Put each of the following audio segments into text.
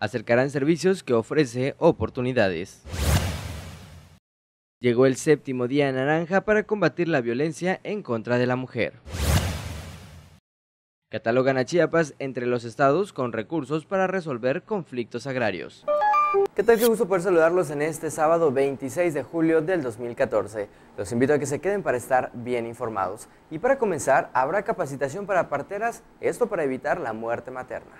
acercarán servicios que ofrece oportunidades. Llegó el séptimo día naranja para combatir la violencia en contra de la mujer. Catalogan a Chiapas entre los estados con recursos para resolver conflictos agrarios. ¿Qué tal? Qué gusto poder saludarlos en este sábado 26 de julio del 2014. Los invito a que se queden para estar bien informados. Y para comenzar, habrá capacitación para parteras, esto para evitar la muerte materna.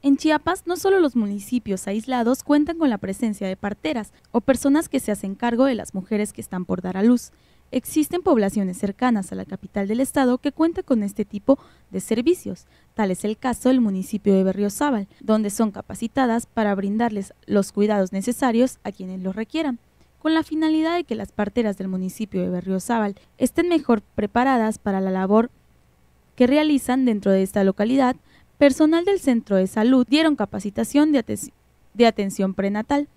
En Chiapas, no solo los municipios aislados cuentan con la presencia de parteras o personas que se hacen cargo de las mujeres que están por dar a luz. Existen poblaciones cercanas a la capital del estado que cuentan con este tipo de servicios. Tal es el caso del municipio de Berriozábal, donde son capacitadas para brindarles los cuidados necesarios a quienes los requieran con la finalidad de que las parteras del municipio de Berriozábal estén mejor preparadas para la labor que realizan dentro de esta localidad personal del centro de salud dieron capacitación de, atención prenatal.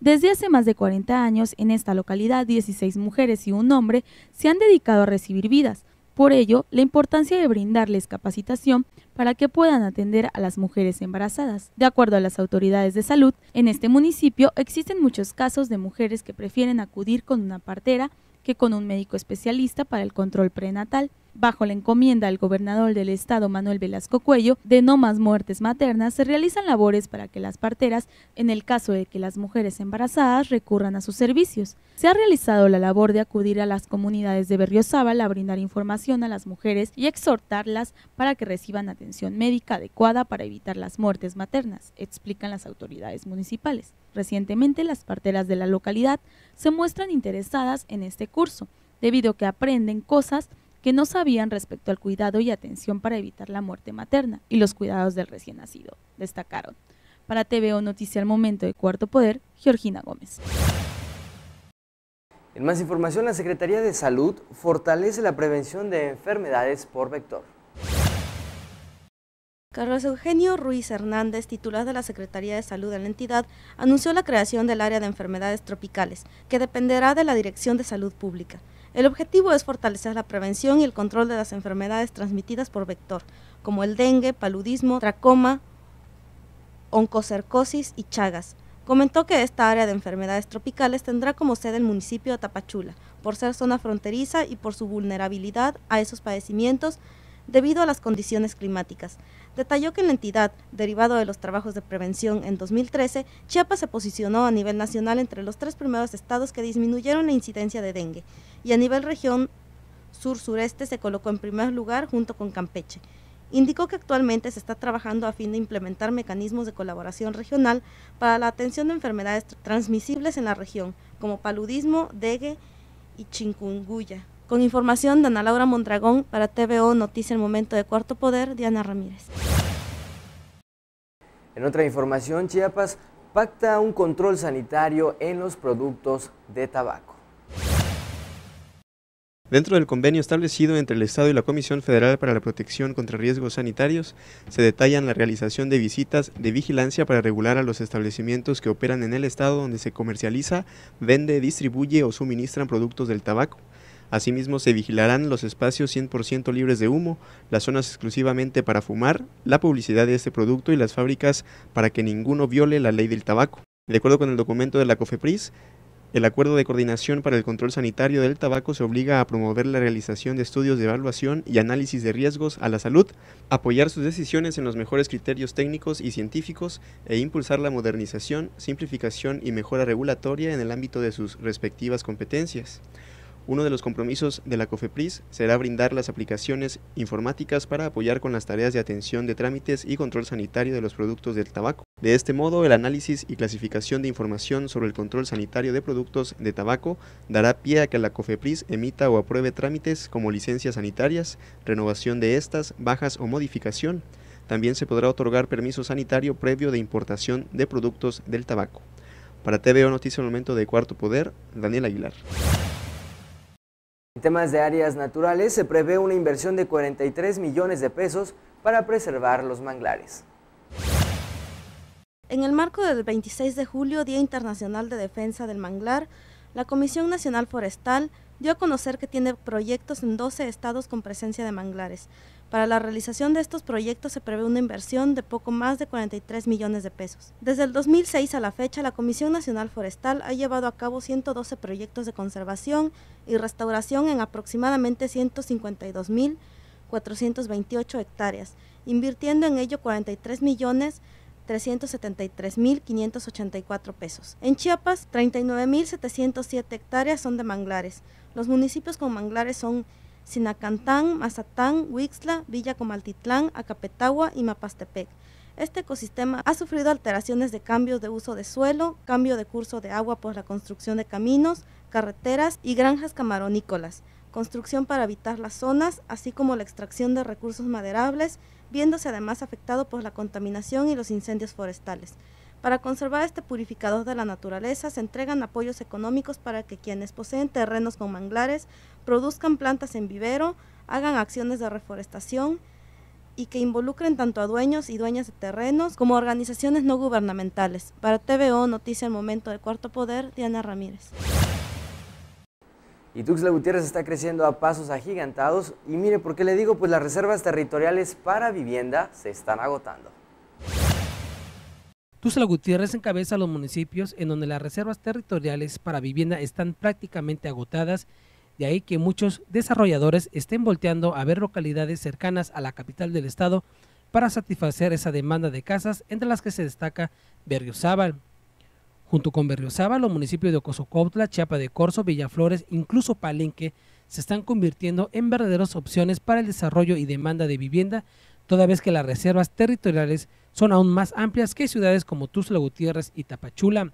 Desde hace más de 40 años, en esta localidad, 16 mujeres y un hombre se han dedicado a recibir vidas. Por ello, la importancia de brindarles capacitación para que puedan atender a las mujeres embarazadas. De acuerdo a las autoridades de salud, en este municipio existen muchos casos de mujeres que prefieren acudir con una partera que con un médico especialista para el control prenatal bajo la encomienda del gobernador del estado Manuel Velasco Cuello de no más muertes maternas, se realizan labores para que las parteras, en el caso de que las mujeres embarazadas recurran a sus servicios. Se ha realizado la labor de acudir a las comunidades de Berriozábal a brindar información a las mujeres y exhortarlas para que reciban atención médica adecuada para evitar las muertes maternas, explican las autoridades municipales. Recientemente las parteras de la localidad se muestran interesadas en este curso, debido a que aprenden cosas que no sabían respecto al cuidado y atención para evitar la muerte materna y los cuidados del recién nacido, destacaron. Para TVO Noticia al Momento de Cuarto Poder, Georgina Gómez. En más información, la Secretaría de Salud fortalece la prevención de enfermedades por vector. Carlos Eugenio Ruiz Hernández, titular de la Secretaría de Salud de la entidad, anunció la creación del área de enfermedades tropicales, que dependerá de la Dirección de Salud Pública. El objetivo es fortalecer la prevención y el control de las enfermedades transmitidas por vector, como el dengue, paludismo, tracoma, oncocercosis y chagas. Comentó que esta área de enfermedades tropicales tendrá como sede el municipio de Tapachula, por ser zona fronteriza y por su vulnerabilidad a esos padecimientos debido a las condiciones climáticas. Detalló que en la entidad, derivado de los trabajos de prevención en 2013, Chiapas se posicionó a nivel nacional entre los tres primeros estados que disminuyeron la incidencia de dengue y a nivel región sur-sureste se colocó en primer lugar junto con Campeche. Indicó que actualmente se está trabajando a fin de implementar mecanismos de colaboración regional para la atención de enfermedades transmisibles en la región, como paludismo, dengue y chikungunya. Con información de Ana Laura Mondragón para TVO Noticia El Momento de Cuarto Poder, Diana Ramírez. En otra información, Chiapas pacta un control sanitario en los productos de tabaco. Dentro del convenio establecido entre el Estado y la Comisión Federal para la Protección contra Riesgos Sanitarios, se detallan la realización de visitas de vigilancia para regular a los establecimientos que operan en el Estado donde se comercializa, vende, distribuye o suministran productos del tabaco Asimismo, se vigilarán los espacios 100% libres de humo, las zonas exclusivamente para fumar, la publicidad de este producto y las fábricas para que ninguno viole la ley del tabaco. De acuerdo con el documento de la COFEPRIS, el Acuerdo de Coordinación para el Control Sanitario del Tabaco se obliga a promover la realización de estudios de evaluación y análisis de riesgos a la salud, apoyar sus decisiones en los mejores criterios técnicos y científicos e impulsar la modernización, simplificación y mejora regulatoria en el ámbito de sus respectivas competencias. Uno de los compromisos de la COFEPRIS será brindar las aplicaciones informáticas para apoyar con las tareas de atención de trámites y control sanitario de los productos del tabaco. De este modo, el análisis y clasificación de información sobre el control sanitario de productos de tabaco dará pie a que la COFEPRIS emita o apruebe trámites como licencias sanitarias, renovación de estas, bajas o modificación. También se podrá otorgar permiso sanitario previo de importación de productos del tabaco. Para TVO Noticias el Momento de Cuarto Poder, Daniel Aguilar temas de áreas naturales se prevé una inversión de 43 millones de pesos para preservar los manglares. En el marco del 26 de julio, Día Internacional de Defensa del Manglar, la Comisión Nacional Forestal dio a conocer que tiene proyectos en 12 estados con presencia de manglares, para la realización de estos proyectos se prevé una inversión de poco más de 43 millones de pesos. Desde el 2006 a la fecha, la Comisión Nacional Forestal ha llevado a cabo 112 proyectos de conservación y restauración en aproximadamente 152.428 hectáreas, invirtiendo en ello 43.373.584 pesos. En Chiapas, 39.707 hectáreas son de manglares. Los municipios con manglares son Sinacantán, Mazatán, Huixla, Villa Comaltitlán, Acapetagua y Mapastepec. Este ecosistema ha sufrido alteraciones de cambios de uso de suelo, cambio de curso de agua por la construcción de caminos, carreteras y granjas camarónícolas, construcción para habitar las zonas, así como la extracción de recursos maderables, viéndose además afectado por la contaminación y los incendios forestales. Para conservar este purificador de la naturaleza se entregan apoyos económicos para que quienes poseen terrenos con manglares produzcan plantas en vivero, hagan acciones de reforestación y que involucren tanto a dueños y dueñas de terrenos como organizaciones no gubernamentales. Para TVO Noticia El Momento de Cuarto Poder, Diana Ramírez. Y Tuxtla Gutiérrez está creciendo a pasos agigantados y mire por qué le digo, pues las reservas territoriales para vivienda se están agotando. Tuzla Gutiérrez encabeza los municipios en donde las reservas territoriales para vivienda están prácticamente agotadas, de ahí que muchos desarrolladores estén volteando a ver localidades cercanas a la capital del estado para satisfacer esa demanda de casas, entre las que se destaca Berriozábal. Junto con Berriozábal, los municipios de la Chiapa de Corzo, Villaflores, incluso Palenque, se están convirtiendo en verdaderas opciones para el desarrollo y demanda de vivienda, toda vez que las reservas territoriales son aún más amplias que ciudades como Tuzla Gutiérrez y Tapachula.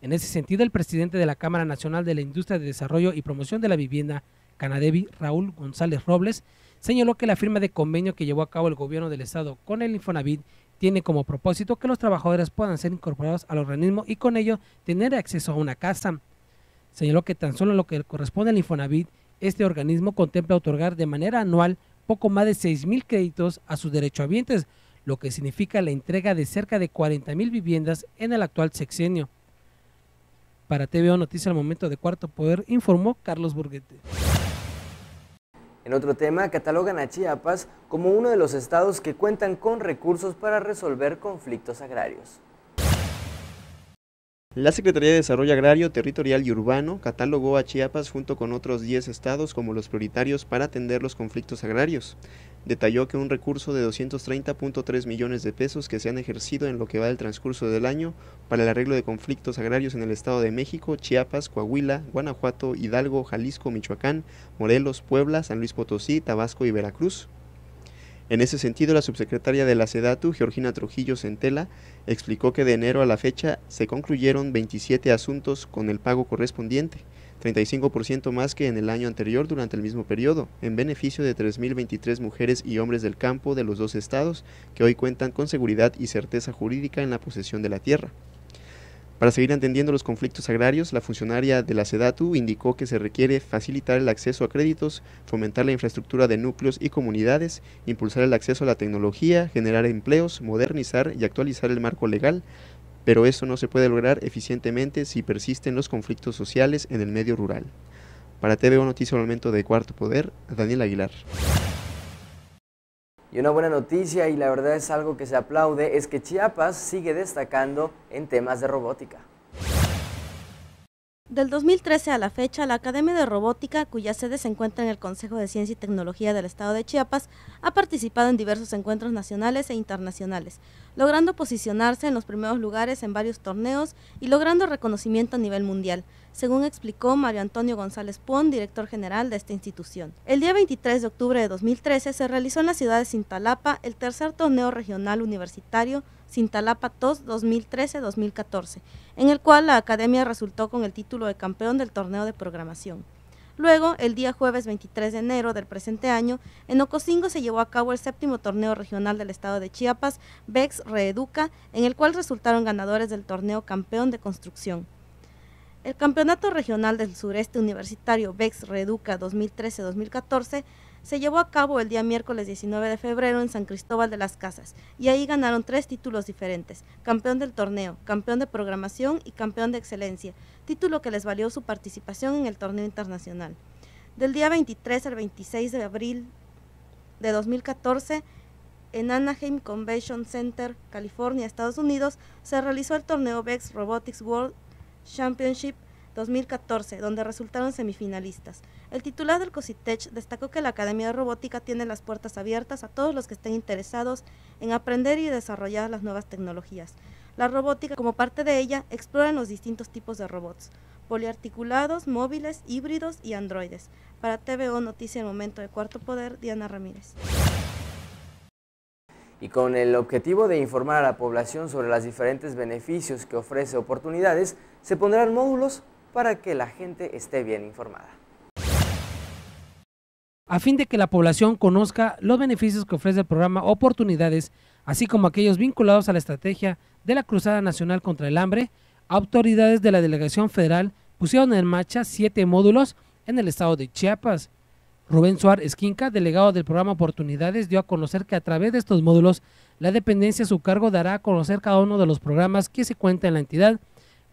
En ese sentido, el presidente de la Cámara Nacional de la Industria de Desarrollo y Promoción de la Vivienda, Canadevi, Raúl González Robles, señaló que la firma de convenio que llevó a cabo el gobierno del estado con el Infonavit tiene como propósito que los trabajadores puedan ser incorporados al organismo y con ello tener acceso a una casa. Señaló que tan solo lo que corresponde al Infonavit, este organismo contempla otorgar de manera anual poco más de 6.000 créditos a sus derechohabientes, lo que significa la entrega de cerca de 40.000 viviendas en el actual sexenio. Para TVO Noticias al Momento de Cuarto Poder informó Carlos Burguete. En otro tema, catalogan a Chiapas como uno de los estados que cuentan con recursos para resolver conflictos agrarios. La Secretaría de Desarrollo Agrario, Territorial y Urbano catalogó a Chiapas junto con otros 10 estados como los prioritarios para atender los conflictos agrarios. Detalló que un recurso de 230.3 millones de pesos que se han ejercido en lo que va del transcurso del año para el arreglo de conflictos agrarios en el Estado de México, Chiapas, Coahuila, Guanajuato, Hidalgo, Jalisco, Michoacán, Morelos, Puebla, San Luis Potosí, Tabasco y Veracruz. En ese sentido, la subsecretaria de la SEDATU, Georgina Trujillo Centela, explicó que de enero a la fecha se concluyeron 27 asuntos con el pago correspondiente, 35% más que en el año anterior durante el mismo periodo, en beneficio de 3.023 mujeres y hombres del campo de los dos estados que hoy cuentan con seguridad y certeza jurídica en la posesión de la tierra. Para seguir entendiendo los conflictos agrarios, la funcionaria de la SEDATU indicó que se requiere facilitar el acceso a créditos, fomentar la infraestructura de núcleos y comunidades, impulsar el acceso a la tecnología, generar empleos, modernizar y actualizar el marco legal, pero eso no se puede lograr eficientemente si persisten los conflictos sociales en el medio rural. Para TVO Noticias Momento de Cuarto Poder, Daniel Aguilar. Y una buena noticia, y la verdad es algo que se aplaude, es que Chiapas sigue destacando en temas de robótica. Del 2013 a la fecha, la Academia de Robótica, cuya sede se encuentra en el Consejo de Ciencia y Tecnología del Estado de Chiapas, ha participado en diversos encuentros nacionales e internacionales, logrando posicionarse en los primeros lugares en varios torneos y logrando reconocimiento a nivel mundial, según explicó Mario Antonio González Pon, director general de esta institución. El día 23 de octubre de 2013 se realizó en la ciudad de Cintalapa el tercer torneo regional universitario Cintalapa TOS 2013-2014, en el cual la academia resultó con el título de campeón del torneo de programación. Luego, el día jueves 23 de enero del presente año, en Ocosingo se llevó a cabo el séptimo torneo regional del estado de Chiapas, BEX Reeduca, en el cual resultaron ganadores del torneo campeón de construcción. El Campeonato Regional del Sureste Universitario BEX Reeduca 2013-2014 se llevó a cabo el día miércoles 19 de febrero en San Cristóbal de las Casas y ahí ganaron tres títulos diferentes, campeón del torneo, campeón de programación y campeón de excelencia, título que les valió su participación en el torneo internacional. Del día 23 al 26 de abril de 2014, en Anaheim Convention Center, California, Estados Unidos, se realizó el torneo VEX Robotics World Championship 2014, donde resultaron semifinalistas. El titular del COSITECH destacó que la Academia de Robótica tiene las puertas abiertas a todos los que estén interesados en aprender y desarrollar las nuevas tecnologías. La robótica, como parte de ella, explora los distintos tipos de robots, poliarticulados, móviles, híbridos y androides. Para TVO Noticia El Momento de Cuarto Poder, Diana Ramírez y con el objetivo de informar a la población sobre los diferentes beneficios que ofrece oportunidades, se pondrán módulos para que la gente esté bien informada. A fin de que la población conozca los beneficios que ofrece el programa Oportunidades, así como aquellos vinculados a la estrategia de la Cruzada Nacional contra el Hambre, autoridades de la Delegación Federal pusieron en marcha siete módulos en el estado de Chiapas. Rubén Suárez Esquinca, delegado del programa Oportunidades, dio a conocer que a través de estos módulos la dependencia a su cargo dará a conocer cada uno de los programas que se cuenta en la entidad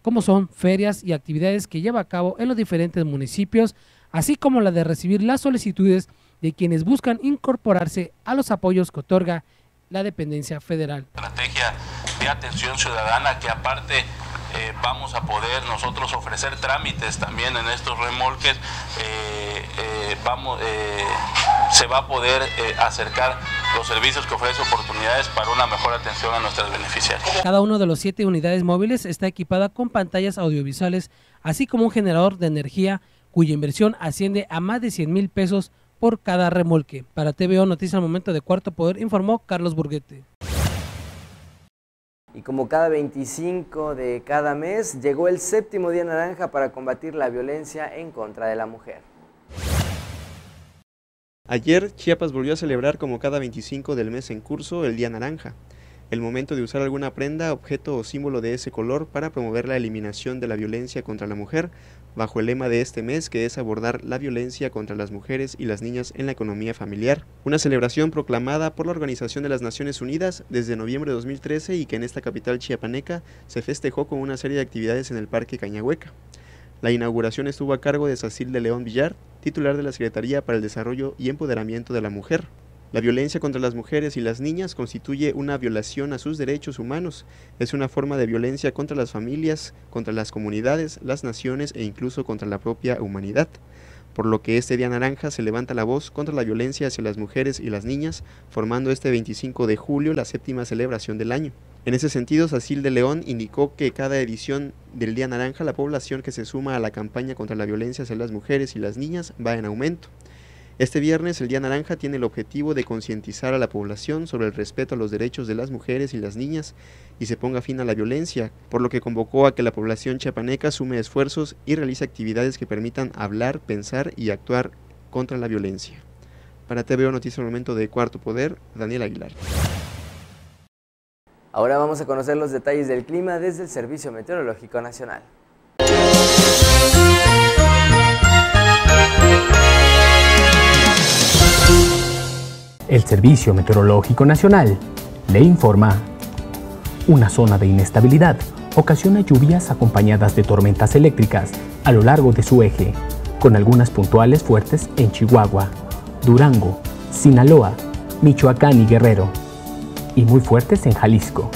como son ferias y actividades que lleva a cabo en los diferentes municipios, así como la de recibir las solicitudes de quienes buscan incorporarse a los apoyos que otorga la dependencia federal. Estrategia de atención ciudadana que aparte eh, vamos a poder nosotros ofrecer trámites también en estos remolques. Eh, eh, vamos, se va a poder acercar los servicios que ofrece oportunidades para una mejor atención a nuestras beneficiarias. Cada uno de los siete unidades móviles está equipada con pantallas audiovisuales, así como un generador de energía cuya inversión asciende a más de 100 mil pesos por cada remolque. Para TVO Noticias al Momento de Cuarto Poder informó Carlos Burguete. Y como cada 25 de cada mes, llegó el séptimo día naranja para combatir la violencia en contra de la mujer. Ayer, Chiapas volvió a celebrar como cada 25 del mes en curso el Día Naranja, el momento de usar alguna prenda, objeto o símbolo de ese color para promover la eliminación de la violencia contra la mujer bajo el lema de este mes que es abordar la violencia contra las mujeres y las niñas en la economía familiar, una celebración proclamada por la Organización de las Naciones Unidas desde noviembre de 2013 y que en esta capital chiapaneca se festejó con una serie de actividades en el Parque Cañahueca. La inauguración estuvo a cargo de Sacil de León Villar, titular de la Secretaría para el Desarrollo y Empoderamiento de la Mujer. La violencia contra las mujeres y las niñas constituye una violación a sus derechos humanos. Es una forma de violencia contra las familias, contra las comunidades, las naciones e incluso contra la propia humanidad. Por lo que este Día Naranja se levanta la voz contra la violencia hacia las mujeres y las niñas, formando este 25 de julio la séptima celebración del año. En ese sentido, Sacil de León indicó que cada edición del Día Naranja la población que se suma a la campaña contra la violencia hacia las mujeres y las niñas va en aumento. Este viernes, el Día Naranja tiene el objetivo de concientizar a la población sobre el respeto a los derechos de las mujeres y las niñas y se ponga fin a la violencia, por lo que convocó a que la población chiapaneca sume esfuerzos y realice actividades que permitan hablar, pensar y actuar contra la violencia. Para TVO Noticias del Momento de Cuarto Poder, Daniel Aguilar. Ahora vamos a conocer los detalles del clima desde el Servicio Meteorológico Nacional. El Servicio Meteorológico Nacional le informa. Una zona de inestabilidad ocasiona lluvias acompañadas de tormentas eléctricas a lo largo de su eje, con algunas puntuales fuertes en Chihuahua, Durango, Sinaloa, Michoacán y Guerrero, y muy fuertes en Jalisco.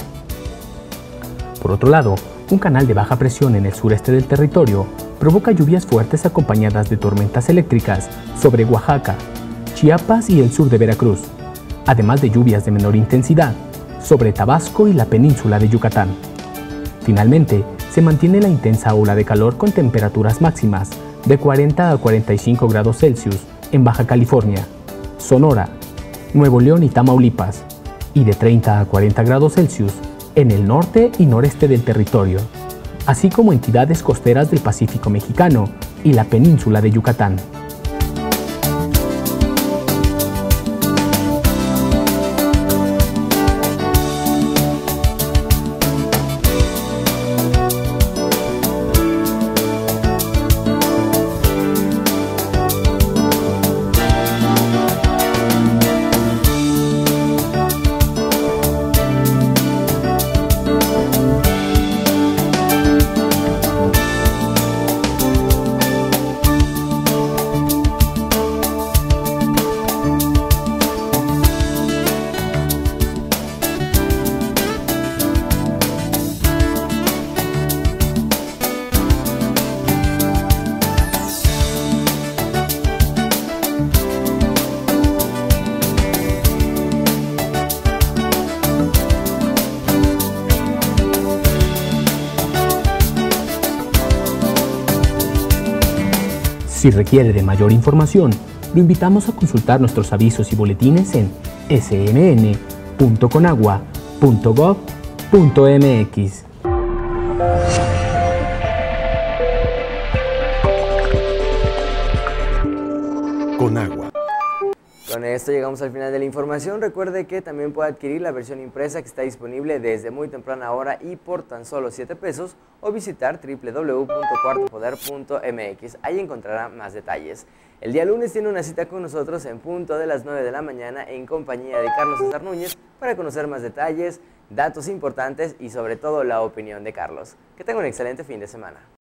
Por otro lado, un canal de baja presión en el sureste del territorio provoca lluvias fuertes acompañadas de tormentas eléctricas sobre Oaxaca, Chiapas y el sur de Veracruz, además de lluvias de menor intensidad sobre Tabasco y la península de Yucatán. Finalmente, se mantiene la intensa ola de calor con temperaturas máximas de 40 a 45 grados Celsius en Baja California, Sonora, Nuevo León y Tamaulipas, y de 30 a 40 grados Celsius en el norte y noreste del territorio, así como entidades costeras del Pacífico mexicano y la península de Yucatán. Si requiere de mayor información, lo invitamos a consultar nuestros avisos y boletines en smn.conagua.gov.mx. Con esto llegamos al final de la información. Recuerde que también puede adquirir la versión impresa que está disponible desde muy temprana hora y por tan solo 7 pesos o visitar www.cuartopoder.mx. Ahí encontrará más detalles. El día lunes tiene una cita con nosotros en punto de las 9 de la mañana en compañía de Carlos César Núñez para conocer más detalles, datos importantes y sobre todo la opinión de Carlos. Que tenga un excelente fin de semana.